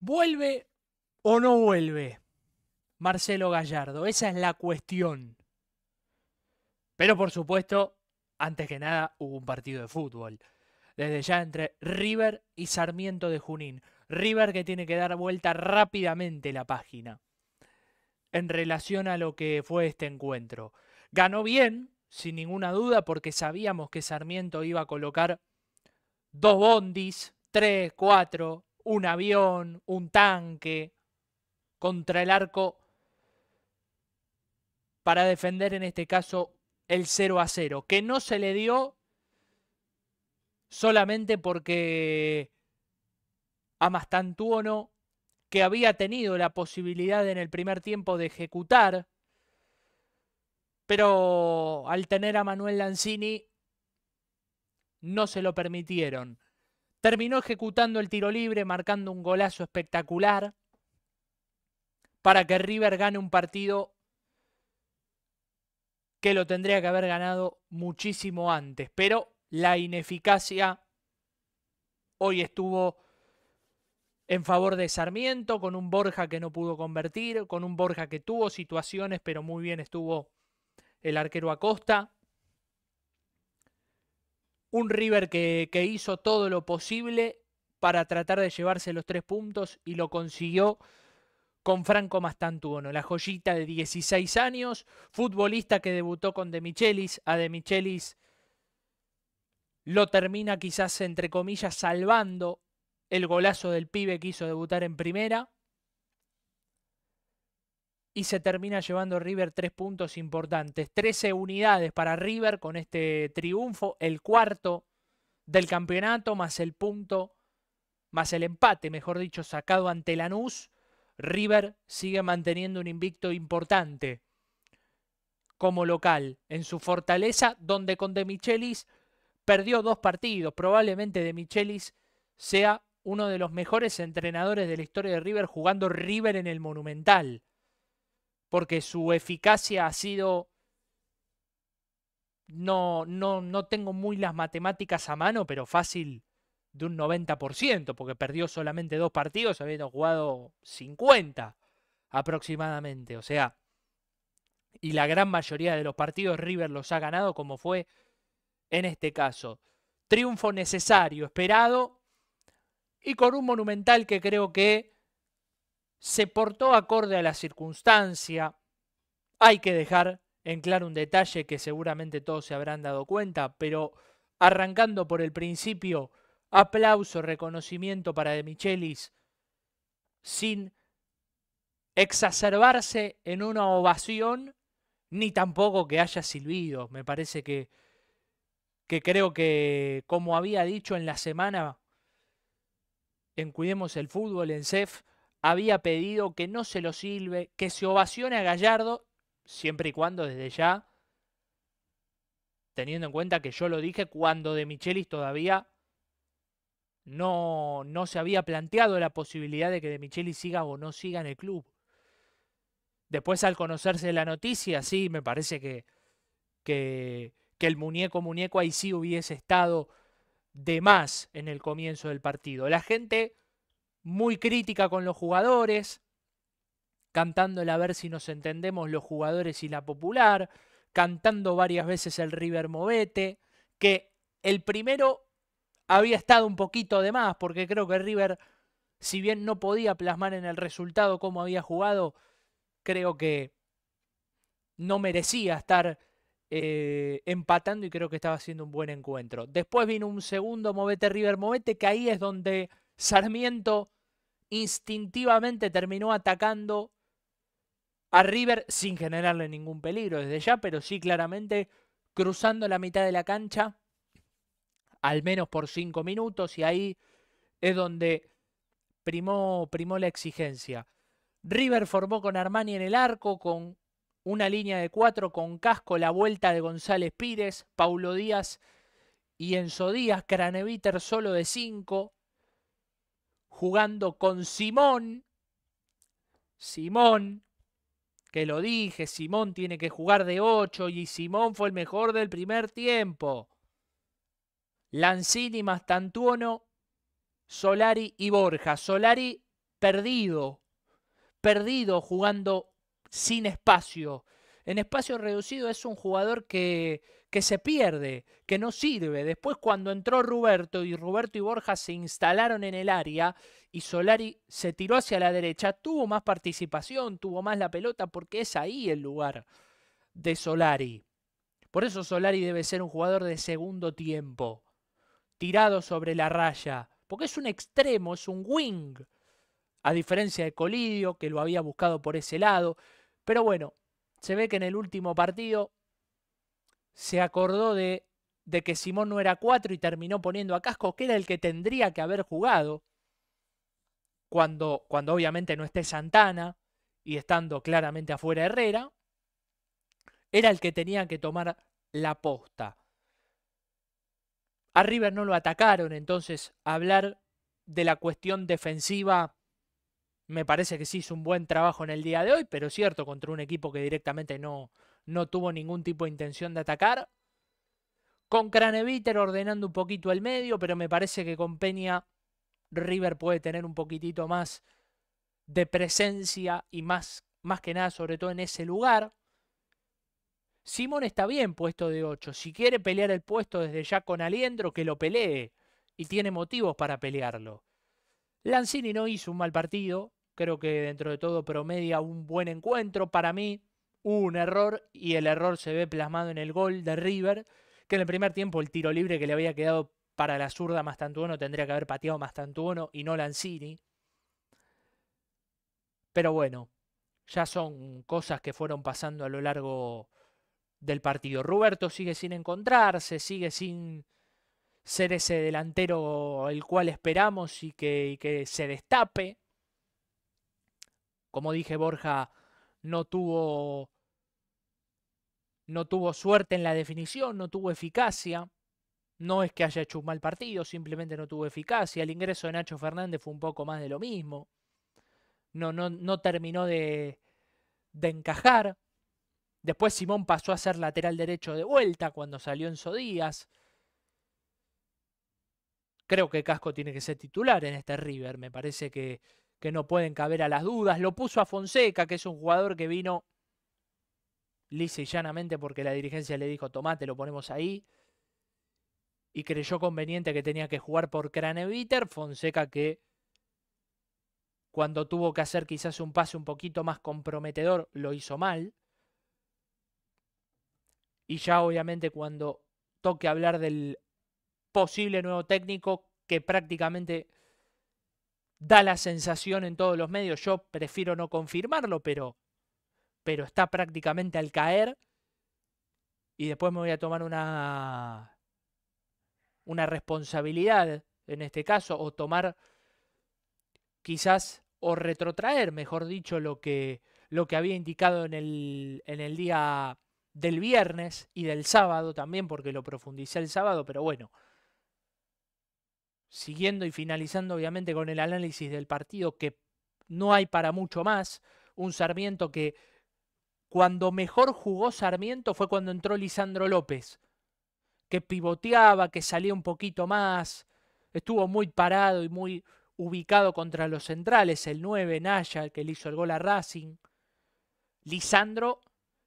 ¿Vuelve o no vuelve Marcelo Gallardo? Esa es la cuestión. Pero por supuesto, antes que nada hubo un partido de fútbol. Desde ya entre River y Sarmiento de Junín. River que tiene que dar vuelta rápidamente la página en relación a lo que fue este encuentro. Ganó bien, sin ninguna duda, porque sabíamos que Sarmiento iba a colocar dos bondis, tres, cuatro, un avión, un tanque, contra el arco para defender en este caso el 0 a 0, que no se le dio solamente porque Amastantuono, que había tenido la posibilidad en el primer tiempo de ejecutar, pero al tener a Manuel Lanzini no se lo permitieron. Terminó ejecutando el tiro libre, marcando un golazo espectacular para que River gane un partido que lo tendría que haber ganado muchísimo antes. Pero la ineficacia hoy estuvo en favor de Sarmiento, con un Borja que no pudo convertir, con un Borja que tuvo situaciones, pero muy bien estuvo el arquero Acosta. Un River que, hizo todo lo posible para tratar de llevarse los tres puntos y lo consiguió con Franco Mastantuono, la joyita de 16 años, futbolista que debutó con De Michelis. A De Michelis lo termina quizás, entre comillas, salvando el golazo del pibe que hizo debutar en primera y se termina llevando River tres puntos importantes. Trece unidades para River con este triunfo, el cuarto del campeonato, más el punto, más el empate, mejor dicho, sacado ante Lanús. River sigue manteniendo un invicto importante como local en su fortaleza, donde con De Michelis perdió dos partidos. Probablemente De Michelis sea uno de los mejores entrenadores de la historia de River jugando River en el Monumental porque su eficacia ha sido... No, no, no tengo muy las matemáticas a mano, pero fácil de un 90%, porque perdió solamente dos partidos, habiendo jugado 50 aproximadamente. O sea, y la gran mayoría de los partidos River los ha ganado, como fue en este caso. Triunfo necesario, esperado, y con un monumental que creo que se portó acorde a la circunstancia. Hay que dejar en claro un detalle que seguramente todos se habrán dado cuenta, pero arrancando por el principio, aplauso, reconocimiento para De Michelis, sin exacerbarse en una ovación, ni tampoco que haya silbido. Me parece que, que creo que, como había dicho en la semana, en Cuidemos el Fútbol, en CEF, había pedido que no se lo silbe, que se ovacione a Gallardo, siempre y cuando desde ya, teniendo en cuenta que yo lo dije cuando de Michelis todavía no, no se había planteado la posibilidad de que de Michelis siga o no siga en el club. Después al conocerse la noticia, sí, me parece que, que, que el muñeco muñeco ahí sí hubiese estado de más en el comienzo del partido. La gente muy crítica con los jugadores, cantando a ver si nos entendemos los jugadores y la popular, cantando varias veces el River Movete, que el primero había estado un poquito de más, porque creo que River, si bien no podía plasmar en el resultado cómo había jugado, creo que no merecía estar eh, empatando y creo que estaba haciendo un buen encuentro. Después vino un segundo Movete River Movete, que ahí es donde Sarmiento instintivamente terminó atacando a River sin generarle ningún peligro desde ya, pero sí claramente cruzando la mitad de la cancha, al menos por cinco minutos, y ahí es donde primó, primó la exigencia. River formó con Armani en el arco, con una línea de cuatro, con casco, la vuelta de González Pires, Paulo Díaz y Enzo Díaz, Craneviter solo de cinco, jugando con Simón. Simón, que lo dije, Simón tiene que jugar de 8 y Simón fue el mejor del primer tiempo. Lanzini, Mastantuono, Solari y Borja. Solari perdido, perdido jugando sin espacio, en espacio reducido es un jugador que, que se pierde, que no sirve. Después cuando entró Roberto y Roberto y Borja se instalaron en el área y Solari se tiró hacia la derecha, tuvo más participación, tuvo más la pelota porque es ahí el lugar de Solari. Por eso Solari debe ser un jugador de segundo tiempo, tirado sobre la raya, porque es un extremo, es un wing, a diferencia de Colidio, que lo había buscado por ese lado. Pero bueno, se ve que en el último partido se acordó de, que Simón no era 4 y terminó poniendo a Casco, que era el que tendría que haber jugado, cuando, cuando obviamente no esté Santana y estando claramente afuera Herrera, era el que tenía que tomar la posta. A River no lo atacaron, entonces hablar de la cuestión defensiva me parece que sí hizo un buen trabajo en el día de hoy, pero cierto, contra un equipo que directamente no, no tuvo ningún tipo de intención de atacar. Con Craneviter ordenando un poquito el medio, pero me parece que con Peña River puede tener un poquitito más de presencia y más, más que nada, sobre todo en ese lugar. Simón está bien puesto de 8. Si quiere pelear el puesto desde ya con Aliendro, que lo pelee. Y tiene motivos para pelearlo. Lanzini no hizo un mal partido. Creo que dentro de todo promedia un buen encuentro. Para mí, un error y el error se ve plasmado en el gol de River, que en el primer tiempo el tiro libre que le había quedado para la zurda más tendría que haber pateado más y no Lancini. Pero bueno, ya son cosas que fueron pasando a lo largo del partido. Roberto sigue sin encontrarse, sigue sin ser ese delantero el cual esperamos y que, y que se destape como dije Borja, no tuvo, no tuvo suerte en la definición, no tuvo eficacia. No es que haya hecho un mal partido, simplemente no tuvo eficacia. El ingreso de Nacho Fernández fue un poco más de lo mismo. No, no, no terminó de, de encajar. Después Simón pasó a ser lateral derecho de vuelta cuando salió Enzo Díaz. Creo que Casco tiene que ser titular en este River. Me parece que, que no pueden caber a las dudas. Lo puso a Fonseca, que es un jugador que vino lisa y llanamente porque la dirigencia le dijo, tomate, lo ponemos ahí. Y creyó conveniente que tenía que jugar por Craneviter. Fonseca que cuando tuvo que hacer quizás un pase un poquito más comprometedor, lo hizo mal. Y ya obviamente cuando toque hablar del posible nuevo técnico, que prácticamente da la sensación en todos los medios, yo prefiero no confirmarlo, pero, pero está prácticamente al caer. Y después me voy a tomar una, una responsabilidad en este caso, o tomar quizás, o retrotraer, mejor dicho, lo que, lo que había indicado en el, en el día del viernes y del sábado también, porque lo profundicé el sábado, pero bueno, siguiendo y finalizando obviamente con el análisis del partido, que no hay para mucho más, un Sarmiento que cuando mejor jugó Sarmiento fue cuando entró Lisandro López, que pivoteaba, que salía un poquito más, estuvo muy parado y muy ubicado contra los centrales, el 9 Naya, que le hizo el gol a Racing. Lisandro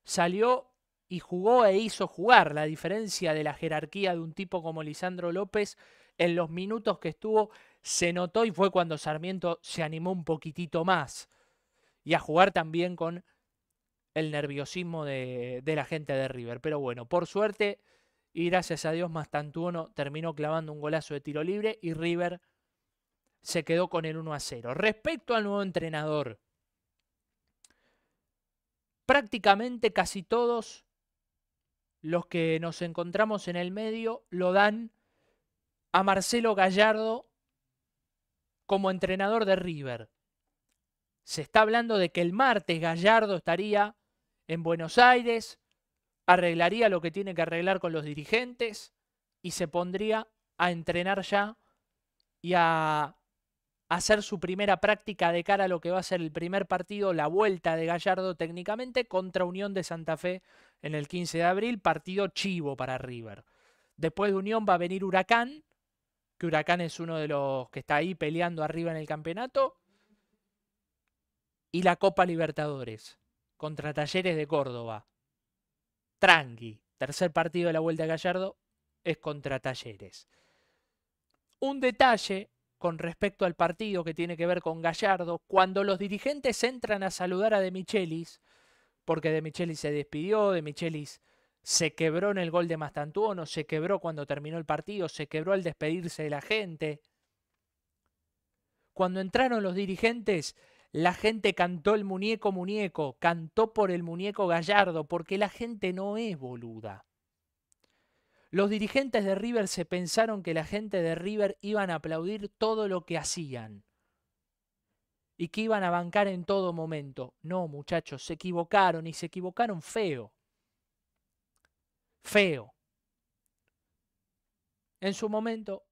salió y jugó e hizo jugar. La diferencia de la jerarquía de un tipo como Lisandro López en los minutos que estuvo se notó y fue cuando Sarmiento se animó un poquitito más y a jugar también con el nerviosismo de, la gente de River. Pero bueno, por suerte y gracias a Dios Mastantuono terminó clavando un golazo de tiro libre y River se quedó con el 1 a 0. Respecto al nuevo entrenador, prácticamente casi todos los que nos encontramos en el medio lo dan a Marcelo Gallardo como entrenador de River. Se está hablando de que el martes Gallardo estaría en Buenos Aires, arreglaría lo que tiene que arreglar con los dirigentes y se pondría a entrenar ya y a hacer su primera práctica de cara a lo que va a ser el primer partido, la vuelta de Gallardo técnicamente contra Unión de Santa Fe en el 15 de abril, partido chivo para River. Después de Unión va a venir Huracán que Huracán es uno de los que está ahí peleando arriba en el campeonato. Y la Copa Libertadores contra Talleres de Córdoba. Trangui, tercer partido de la Vuelta de Gallardo es contra Talleres. Un detalle con respecto al partido que tiene que ver con Gallardo, cuando los dirigentes entran a saludar a De Michelis, porque De Michelis se despidió, De Michelis se quebró en el gol de Mastantuono, se quebró cuando terminó el partido, se quebró al despedirse de la gente. Cuando entraron los dirigentes, la gente cantó el muñeco muñeco, cantó por el muñeco gallardo, porque la gente no es boluda. Los dirigentes de River se pensaron que la gente de River iban a aplaudir todo lo que hacían y que iban a bancar en todo momento. No, muchachos, se equivocaron y se equivocaron feo feo. En su momento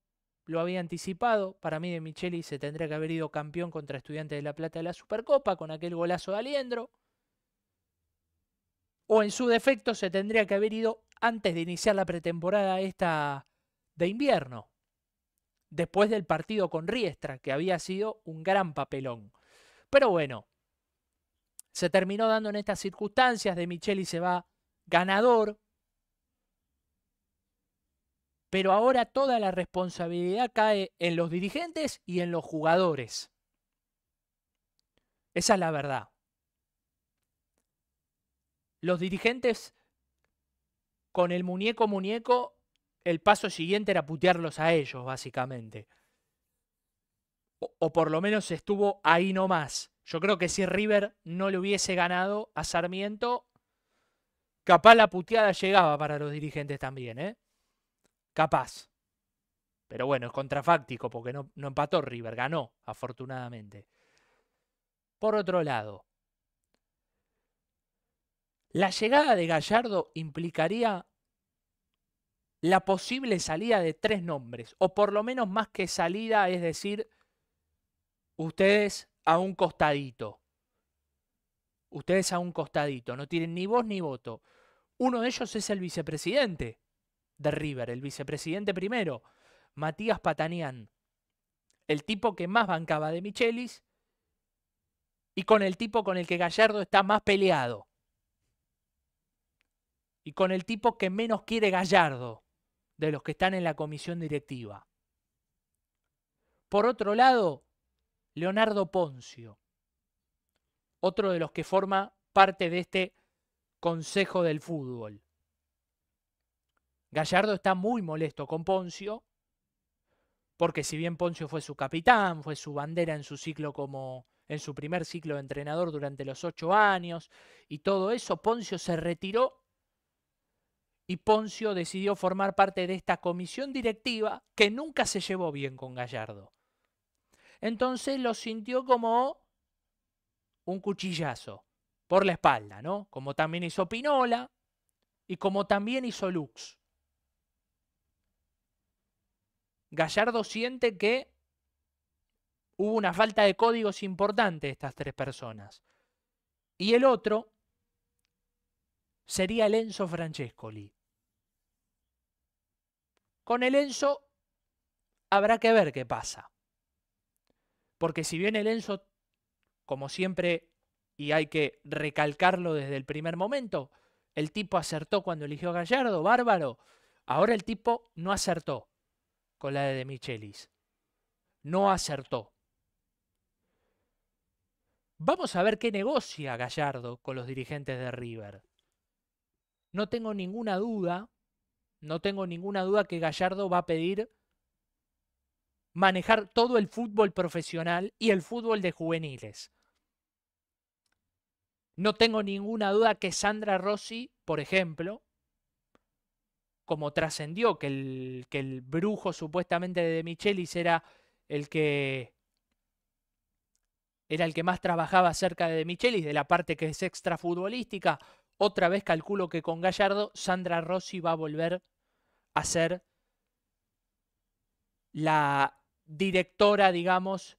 lo había anticipado, para mí de Micheli se tendría que haber ido campeón contra Estudiantes de la Plata de la Supercopa con aquel golazo de Aliendro. O en su defecto se tendría que haber ido antes de iniciar la pretemporada esta de invierno, después del partido con Riestra, que había sido un gran papelón. Pero bueno, se terminó dando en estas circunstancias, de Micheli se va ganador, pero ahora toda la responsabilidad cae en los dirigentes y en los jugadores. Esa es la verdad. Los dirigentes con el muñeco muñeco, el paso siguiente era putearlos a ellos, básicamente. O, por lo menos estuvo ahí nomás. Yo creo que si River no le hubiese ganado a Sarmiento, capaz la puteada llegaba para los dirigentes también, ¿eh? Capaz. Pero bueno, es contrafáctico porque no, empató River, ganó, afortunadamente. Por otro lado, la llegada de Gallardo implicaría la posible salida de tres nombres, o por lo menos más que salida, es decir, ustedes a un costadito. Ustedes a un costadito, no tienen ni voz ni voto. Uno de ellos es el vicepresidente, de River, el vicepresidente primero, Matías Patanián, el tipo que más bancaba de Michelis y con el tipo con el que Gallardo está más peleado. Y con el tipo que menos quiere Gallardo de los que están en la comisión directiva. Por otro lado, Leonardo Poncio, otro de los que forma parte de este Consejo del Fútbol. Gallardo está muy molesto con Poncio, porque si bien Poncio fue su capitán, fue su bandera en su ciclo como en su primer ciclo de entrenador durante los ocho años y todo eso, Poncio se retiró y Poncio decidió formar parte de esta comisión directiva que nunca se llevó bien con Gallardo. Entonces lo sintió como un cuchillazo por la espalda, ¿no? Como también hizo Pinola y como también hizo Lux. Gallardo siente que hubo una falta de códigos importante estas tres personas. Y el otro sería el Enzo Francescoli. Con el Enzo habrá que ver qué pasa. Porque si bien el como siempre, y hay que recalcarlo desde el primer momento, el tipo acertó cuando eligió a Gallardo, bárbaro, ahora el tipo no acertó con la de, de Michelis. No acertó. Vamos a ver qué negocia Gallardo con los dirigentes de River. No tengo ninguna duda, no tengo ninguna duda que Gallardo va a pedir manejar todo el fútbol profesional y el fútbol de juveniles. No tengo ninguna duda que Sandra Rossi, por ejemplo, como trascendió que el, que el brujo supuestamente de Michelis era el que era el que más trabajaba cerca de, de Michelis, de la parte que es extrafutbolística. Otra vez calculo que con Gallardo, Sandra Rossi va a volver a ser la directora, digamos,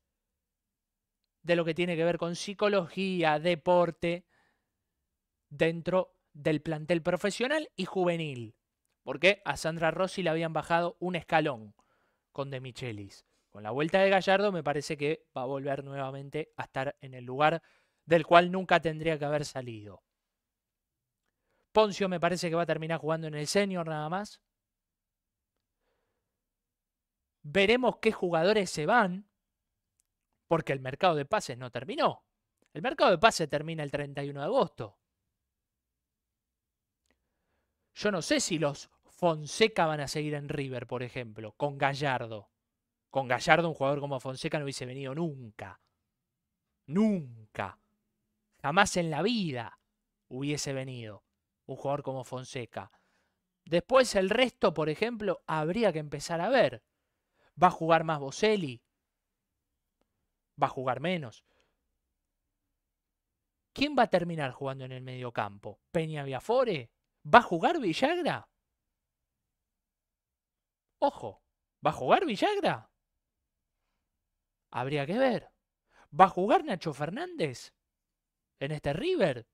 de lo que tiene que ver con psicología, deporte, dentro del plantel profesional y juvenil porque a Sandra Rossi le habían bajado un escalón con De Michelis. Con la vuelta de Gallardo me parece que va a volver nuevamente a estar en el lugar del cual nunca tendría que haber salido. Poncio me parece que va a terminar jugando en el senior nada más. Veremos qué jugadores se van, porque el mercado de pases no terminó. El mercado de pases termina el 31 de agosto. Yo no sé si los Fonseca van a seguir en River, por ejemplo, con Gallardo. Con Gallardo un jugador como Fonseca no hubiese venido nunca. Nunca. Jamás en la vida hubiese venido un jugador como Fonseca. Después el resto, por ejemplo, habría que empezar a ver. ¿Va a jugar más Boselli? ¿Va a jugar menos? ¿Quién va a terminar jugando en el mediocampo? ¿Peña Viafore? ¿Va a jugar Villagra? Ojo, ¿va a jugar Villagra? Habría que ver. ¿Va a jugar Nacho Fernández en este River?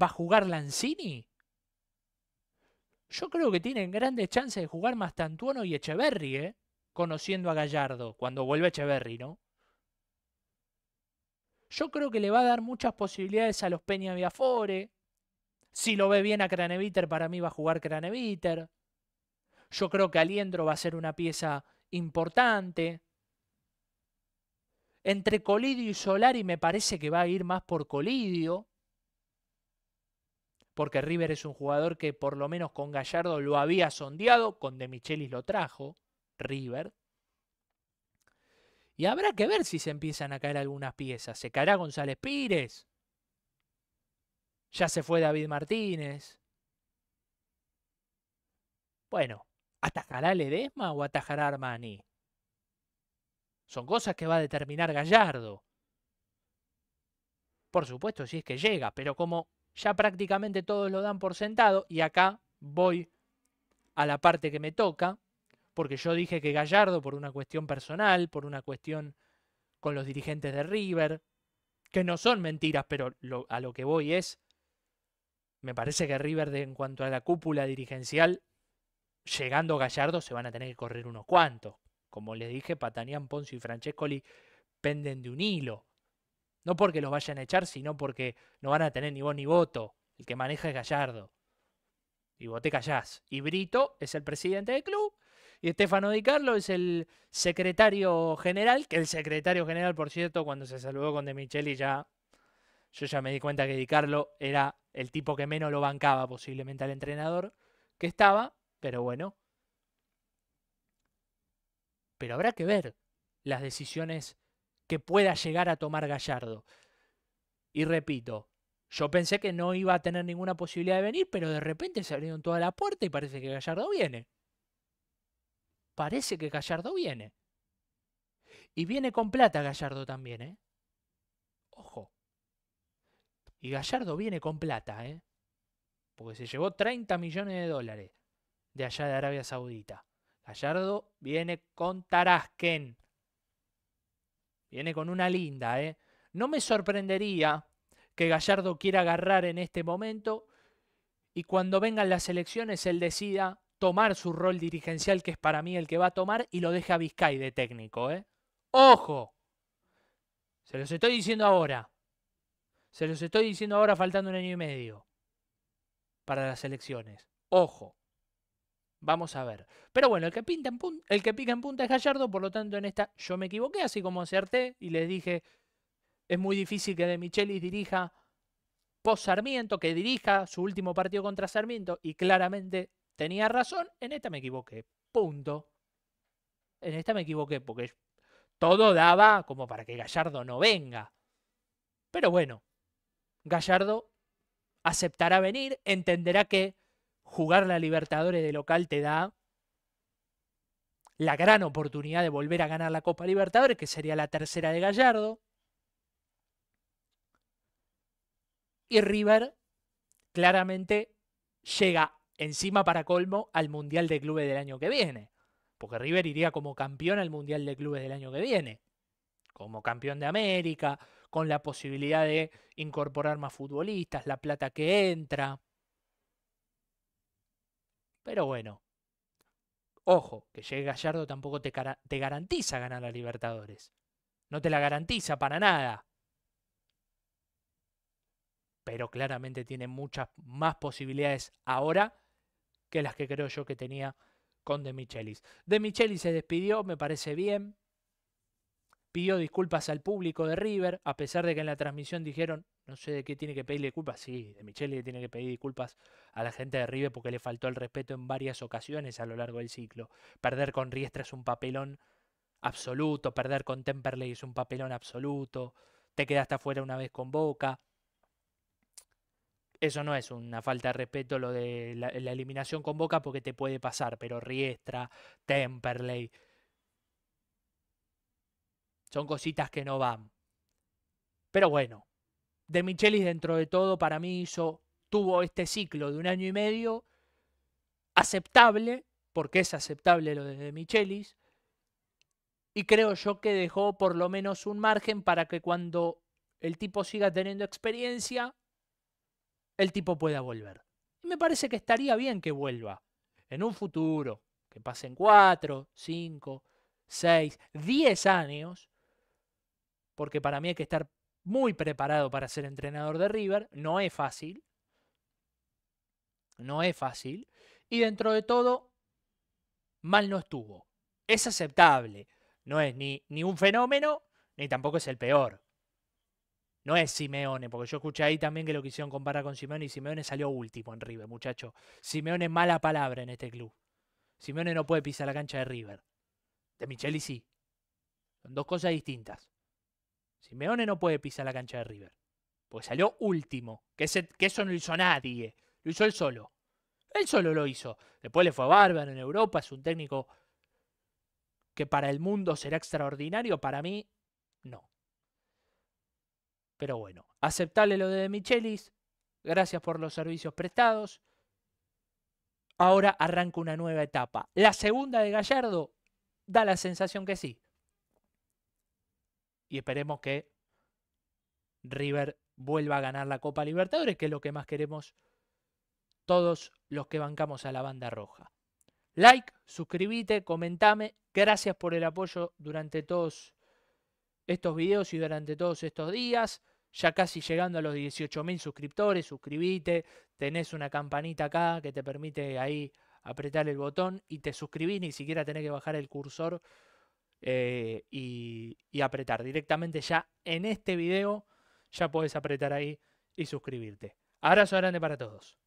¿Va a jugar Lanzini? Yo creo que tienen grandes chances de jugar Mastantuono y Echeverry, ¿eh? conociendo a Gallardo, cuando vuelve Echeverry, ¿no? Yo creo que le va a dar muchas posibilidades a los Peña Viafore, si lo ve bien a Craneviter, para mí va a jugar Craneviter. Yo creo que Aliendro va a ser una pieza importante. Entre Colidio y Solari me parece que va a ir más por Colidio. Porque River es un jugador que por lo menos con Gallardo lo había sondeado, con De Michelis lo trajo, River. Y habrá que ver si se empiezan a caer algunas piezas. ¿Se caerá González Pires? Ya se fue David Martínez. Bueno, ¿atajará Ledesma o atajará Armani? Son cosas que va a determinar Gallardo. Por supuesto, si es que llega, pero como ya prácticamente todos lo dan por sentado, y acá voy a la parte que me toca, porque yo dije que Gallardo, por una cuestión personal, por una cuestión con los dirigentes de River, que no son mentiras, pero a lo que voy es me parece que River, en cuanto a la cúpula dirigencial, llegando Gallardo, se van a tener que correr unos cuantos. Como les dije, Patanián, Poncio y Francescoli penden de un hilo. No porque los vayan a echar, sino porque no van a tener ni voz ni voto. El que maneja es Gallardo. Y vos te callás. Y Brito es el presidente del club. Y Estefano Di Carlo es el secretario general, que el secretario general, por cierto, cuando se saludó con De Micheli ya yo ya me di cuenta que Di Carlo era el tipo que menos lo bancaba posiblemente al entrenador que estaba, pero bueno. Pero habrá que ver las decisiones que pueda llegar a tomar Gallardo. Y repito, yo pensé que no iba a tener ninguna posibilidad de venir, pero de repente se abrieron toda la puerta y parece que Gallardo viene. Parece que Gallardo viene. Y viene con plata Gallardo también, ¿eh? Ojo. Y Gallardo viene con plata, ¿eh? Porque se llevó 30 millones de dólares de allá de Arabia Saudita. Gallardo viene con Tarasquen, Viene con una linda, ¿eh? No me sorprendería que Gallardo quiera agarrar en este momento y cuando vengan las elecciones él decida tomar su rol dirigencial, que es para mí el que va a tomar, y lo deja a Vizcay de técnico, ¿eh? ¡Ojo! Se los estoy diciendo ahora. Se los estoy diciendo ahora faltando un año y medio para las elecciones. Ojo. Vamos a ver. Pero bueno, el que, pinta en el que pica en punta es Gallardo, por lo tanto en esta yo me equivoqué, así como acerté y les dije, es muy difícil que De Michelis dirija post Sarmiento, que dirija su último partido contra Sarmiento, y claramente tenía razón, en esta me equivoqué. Punto. En esta me equivoqué, porque todo daba como para que Gallardo no venga. Pero bueno, Gallardo aceptará venir, entenderá que jugar la Libertadores de local te da la gran oportunidad de volver a ganar la Copa Libertadores, que sería la tercera de Gallardo. Y River claramente llega encima para colmo al Mundial de Clubes del año que viene. Porque River iría como campeón al Mundial de Clubes del año que viene. Como campeón de América, con la posibilidad de incorporar más futbolistas, la plata que entra. Pero bueno, ojo, que llegue Gallardo tampoco te, garantiza ganar a Libertadores. No te la garantiza para nada. Pero claramente tiene muchas más posibilidades ahora que las que creo yo que tenía con De Michelis. De Michelis se despidió, me parece bien pidió disculpas al público de River, a pesar de que en la transmisión dijeron, no sé de qué tiene que pedirle disculpas, sí, de Michelle tiene que pedir disculpas a la gente de River porque le faltó el respeto en varias ocasiones a lo largo del ciclo. Perder con Riestra es un papelón absoluto, perder con Temperley es un papelón absoluto, te quedaste afuera una vez con Boca. Eso no es una falta de respeto lo de la, la eliminación con Boca porque te puede pasar, pero Riestra, Temperley, son cositas que no van. Pero bueno, De Michelis dentro de todo para mí tuvo este ciclo de un año y medio aceptable, porque es aceptable lo de De Michelis, y creo yo que dejó por lo menos un margen para que cuando el tipo siga teniendo experiencia, el tipo pueda volver. Y me parece que estaría bien que vuelva en un futuro, que pasen cuatro cinco seis diez años, porque para mí hay que estar muy preparado para ser entrenador de River. No es fácil. No es fácil. Y dentro de todo, mal no estuvo. Es aceptable. No es ni, ni un fenómeno, ni tampoco es el peor. No es Simeone, porque yo escuché ahí también que lo quisieron comparar con Simeone y Simeone salió último en River, muchacho. Simeone es mala palabra en este club. Simeone no puede pisar la cancha de River. De Micheli sí. Son dos cosas distintas. Simeone no puede pisar la cancha de River. Porque salió último. Que, eso no lo hizo nadie. Lo hizo él solo. Él solo lo hizo. Después le fue a bárbaro en Europa. Es un técnico que para el mundo será extraordinario. Para mí, no. Pero bueno, aceptarle lo de Michelis. Gracias por los servicios prestados. Ahora arranca una nueva etapa. La segunda de Gallardo da la sensación que sí y esperemos que River vuelva a ganar la Copa Libertadores, que es lo que más queremos todos los que bancamos a la banda roja. Like, suscríbete, comentame. Gracias por el apoyo durante todos estos videos y durante todos estos días. Ya casi llegando a los 18.000 suscriptores, suscribite, tenés una campanita acá que te permite ahí apretar el botón y te suscribís, ni siquiera tenés que bajar el cursor eh, y, y apretar directamente ya en este video, ya puedes apretar ahí y suscribirte. Abrazo grande para todos.